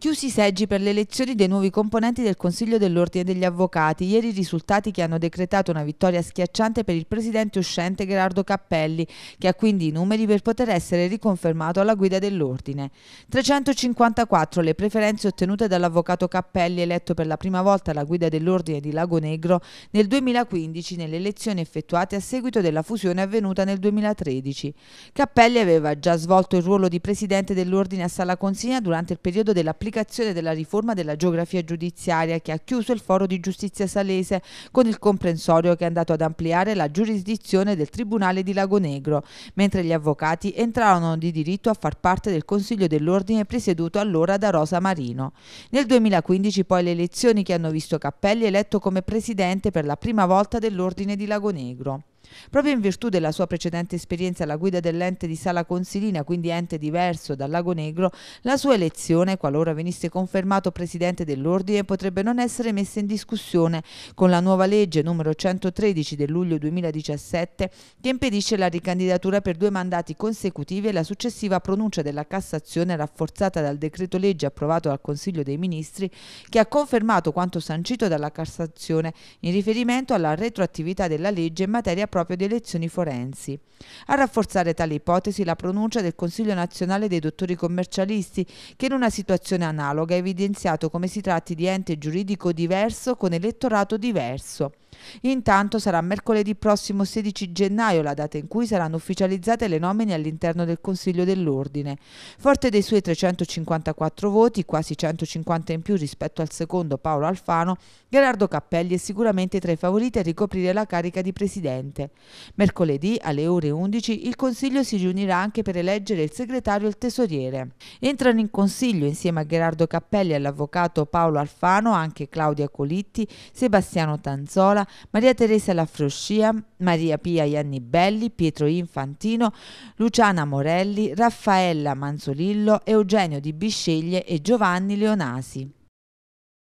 Chiusi i seggi per le elezioni dei nuovi componenti del Consiglio dell'Ordine degli Avvocati, ieri i risultati che hanno decretato una vittoria schiacciante per il presidente uscente Gerardo Cappelli, che ha quindi i numeri per poter essere riconfermato alla guida dell'Ordine. 354 le preferenze ottenute dall'avvocato Cappelli, eletto per la prima volta alla guida dell'Ordine di Lago Negro nel 2015 nelle elezioni effettuate a seguito della fusione avvenuta nel 2013. Cappelli aveva già svolto il ruolo di presidente dell'Ordine a Sala Consigna durante il periodo dell'applicazione l'applicazione della riforma della geografia giudiziaria che ha chiuso il foro di giustizia salese con il comprensorio che è andato ad ampliare la giurisdizione del Tribunale di Lago Negro, mentre gli avvocati entrarono di diritto a far parte del Consiglio dell'Ordine presieduto allora da Rosa Marino. Nel 2015 poi le elezioni che hanno visto Cappelli eletto come presidente per la prima volta dell'Ordine di Lago Negro. Proprio in virtù della sua precedente esperienza alla guida dell'ente di Sala Consilina, quindi ente diverso dal Lago Negro, la sua elezione, qualora venisse confermato presidente dell'Ordine, potrebbe non essere messa in discussione con la nuova legge numero 113 del luglio 2017 che impedisce la ricandidatura per due mandati consecutivi e la successiva pronuncia della Cassazione rafforzata dal decreto legge approvato dal Consiglio dei Ministri che ha confermato quanto sancito dalla Cassazione in riferimento alla retroattività della legge in materia proprio di elezioni forensi. A rafforzare tale ipotesi la pronuncia del Consiglio nazionale dei dottori commercialisti, che in una situazione analoga ha evidenziato come si tratti di ente giuridico diverso con elettorato diverso. Intanto sarà mercoledì prossimo 16 gennaio la data in cui saranno ufficializzate le nomine all'interno del Consiglio dell'Ordine. Forte dei suoi 354 voti, quasi 150 in più rispetto al secondo Paolo Alfano, Gerardo Cappelli è sicuramente tra i favoriti a ricoprire la carica di presidente seguente. Mercoledì alle ore 11 il Consiglio si riunirà anche per eleggere il segretario e il tesoriere. Entrano in Consiglio insieme a Gerardo Cappelli e all'avvocato Paolo Alfano anche Claudia Colitti, Sebastiano Tanzola, Maria Teresa Lafroscia, Maria Pia Iannibelli, Pietro Infantino, Luciana Morelli, Raffaella Manzolillo, Eugenio Di Bisceglie e Giovanni Leonasi.